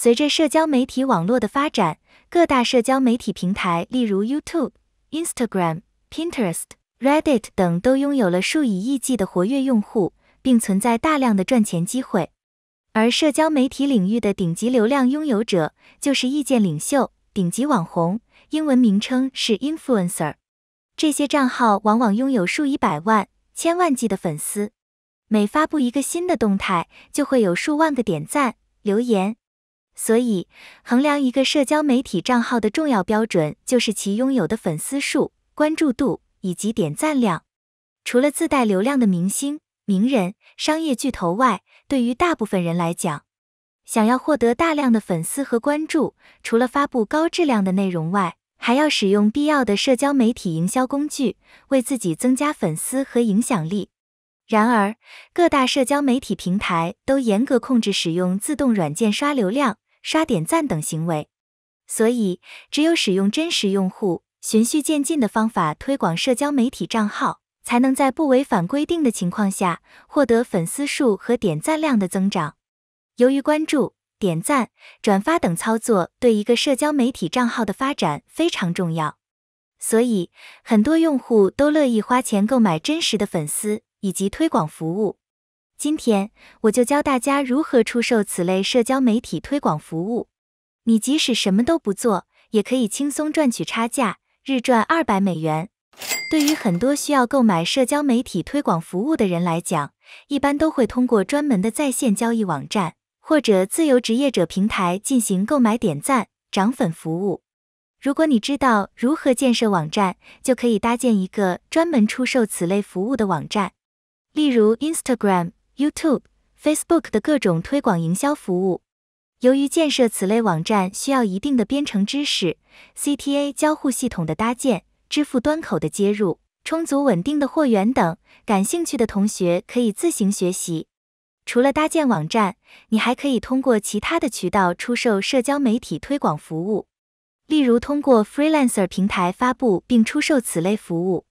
随着社交媒体网络的发展，各大社交媒体平台，例如 YouTube、Instagram、Pinterest、Reddit 等，都拥有了数以亿计的活跃用户，并存在大量的赚钱机会。而社交媒体领域的顶级流量拥有者就是意见领袖、顶级网红，英文名称是 Influencer。这些账号往往拥有数以百万、千万计的粉丝，每发布一个新的动态，就会有数万个点赞、留言。所以，衡量一个社交媒体账号的重要标准就是其拥有的粉丝数、关注度以及点赞量。除了自带流量的明星、名人、商业巨头外，对于大部分人来讲，想要获得大量的粉丝和关注，除了发布高质量的内容外，还要使用必要的社交媒体营销工具，为自己增加粉丝和影响力。然而，各大社交媒体平台都严格控制使用自动软件刷流量。刷点赞等行为，所以只有使用真实用户循序渐进的方法推广社交媒体账号，才能在不违反规定的情况下获得粉丝数和点赞量的增长。由于关注、点赞、转发等操作对一个社交媒体账号的发展非常重要，所以很多用户都乐意花钱购买真实的粉丝以及推广服务。今天我就教大家如何出售此类社交媒体推广服务。你即使什么都不做，也可以轻松赚取差价，日赚二百美元。对于很多需要购买社交媒体推广服务的人来讲，一般都会通过专门的在线交易网站或者自由职业者平台进行购买点赞、涨粉服务。如果你知道如何建设网站，就可以搭建一个专门出售此类服务的网站，例如 Instagram。YouTube、Facebook 的各种推广营销服务，由于建设此类网站需要一定的编程知识、CTA 交互系统的搭建、支付端口的接入、充足稳定的货源等，感兴趣的同学可以自行学习。除了搭建网站，你还可以通过其他的渠道出售社交媒体推广服务，例如通过 Freelancer 平台发布并出售此类服务。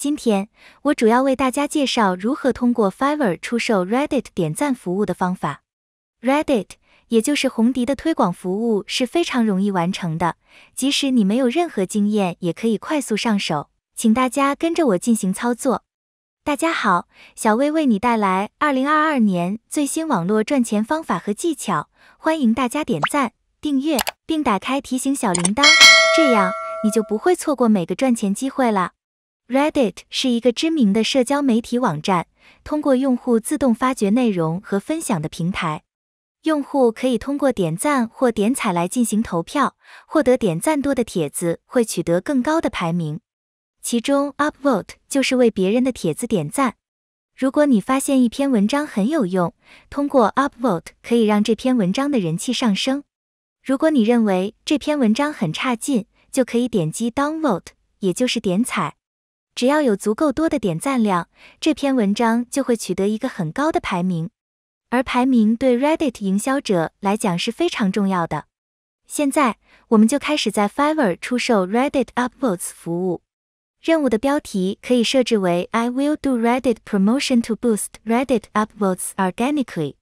今天我主要为大家介绍如何通过 Fiverr 出售 Reddit 点赞服务的方法。Reddit 也就是红迪的推广服务是非常容易完成的，即使你没有任何经验，也可以快速上手。请大家跟着我进行操作。大家好，小薇为你带来2022年最新网络赚钱方法和技巧，欢迎大家点赞、订阅并打开提醒小铃铛，这样你就不会错过每个赚钱机会了。Reddit 是一个知名的社交媒体网站，通过用户自动发掘内容和分享的平台。用户可以通过点赞或点踩来进行投票，获得点赞多的帖子会取得更高的排名。其中 upvote 就是为别人的帖子点赞。如果你发现一篇文章很有用，通过 upvote 可以让这篇文章的人气上升。如果你认为这篇文章很差劲，就可以点击 downvote，也就是点踩。只要有足够多的点赞量，这篇文章就会取得一个很高的排名，而排名对 Reddit 营销者来讲是非常重要的。现在我们就开始在 Fiverr 出售 Reddit Upvotes 服务。任务的标题可以设置为 "I will do Reddit promotion to boost Reddit Upvotes organically"，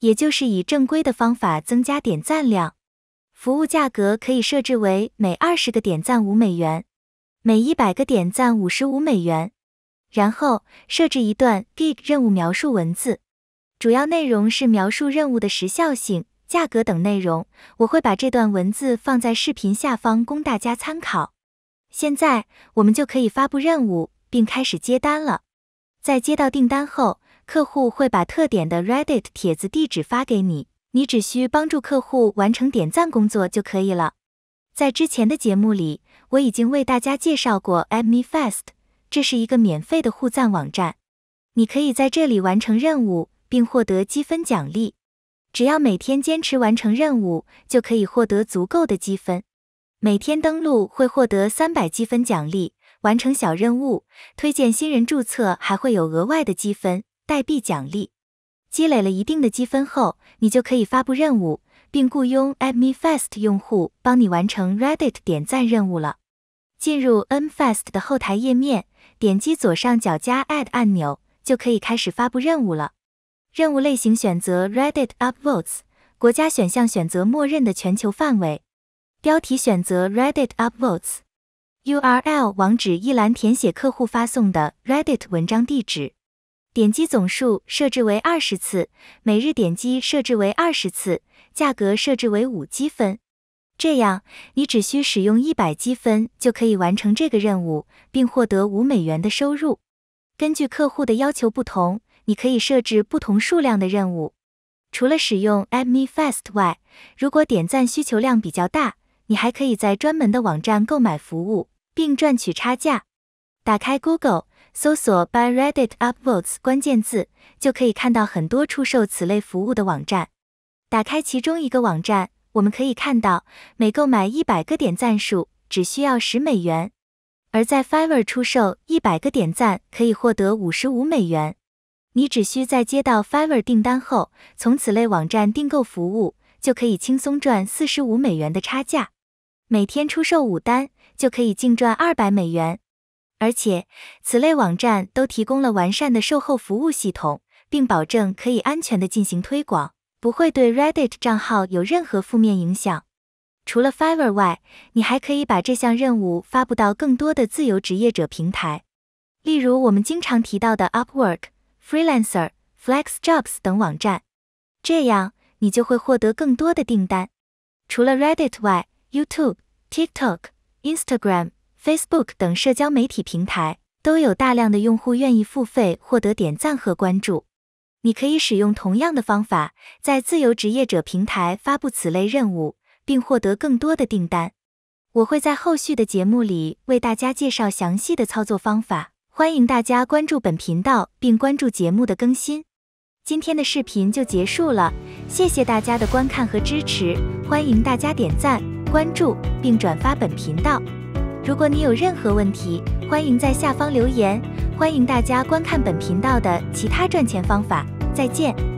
也就是以正规的方法增加点赞量。服务价格可以设置为每二十个点赞五美元。每一百个点赞五十五美元，然后设置一段 gig 任务描述文字，主要内容是描述任务的时效性、价格等内容。我会把这段文字放在视频下方供大家参考。现在我们就可以发布任务并开始接单了。在接到订单后，客户会把特点的 Reddit 帖子地址发给你，你只需帮助客户完成点赞工作就可以了。在之前的节目里。我已经为大家介绍过 a d m e f a s t 这是一个免费的互赞网站。你可以在这里完成任务，并获得积分奖励。只要每天坚持完成任务，就可以获得足够的积分。每天登录会获得三百积分奖励，完成小任务、推荐新人注册还会有额外的积分、代币奖励。积累了一定的积分后，你就可以发布任务，并雇佣 AdMeFast 用户帮你完成 Reddit 点赞任务了。进入 a d m f a s t 的后台页面，点击左上角加 Add 按钮，就可以开始发布任务了。任务类型选择 Reddit Upvotes，国家选项选择默认的全球范围，标题选择 Reddit Upvotes，URL 网址一栏填写客户发送的 Reddit 文章地址。点击总数设置为二十次，每日点击设置为二十次，价格设置为五积分。这样，你只需使用一百积分就可以完成这个任务，并获得五美元的收入。根据客户的要求不同，你可以设置不同数量的任务。除了使用 AdMeFast 外，如果点赞需求量比较大，你还可以在专门的网站购买服务，并赚取差价。打开 Google。搜索 by Reddit Upvotes 关键字，就可以看到很多出售此类服务的网站。打开其中一个网站，我们可以看到，每购买一百个点赞数，只需要十美元；而在 Fiverr 出售一百个点赞，可以获得五十五美元。你只需在接到 Fiverr 订单后，从此类网站订购服务，就可以轻松赚四十五美元的差价。每天出售五单，就可以净赚二百美元。而且，此类网站都提供了完善的售后服务系统，并保证可以安全的进行推广，不会对 Reddit 账号有任何负面影响。除了 Fiverr 外，你还可以把这项任务发布到更多的自由职业者平台，例如我们经常提到的 Upwork、Freelancer、FlexJobs 等网站，这样你就会获得更多的订单。除了 Reddit 外，YouTube、TikTok、Instagram。Facebook 等社交媒体平台都有大量的用户愿意付费获得点赞和关注。你可以使用同样的方法，在自由职业者平台发布此类任务，并获得更多的订单。我会在后续的节目里为大家介绍详细的操作方法。欢迎大家关注本频道，并关注节目的更新。今天的视频就结束了，谢谢大家的观看和支持。欢迎大家点赞、关注并转发本频道。如果你有任何问题，欢迎在下方留言。欢迎大家观看本频道的其他赚钱方法。再见。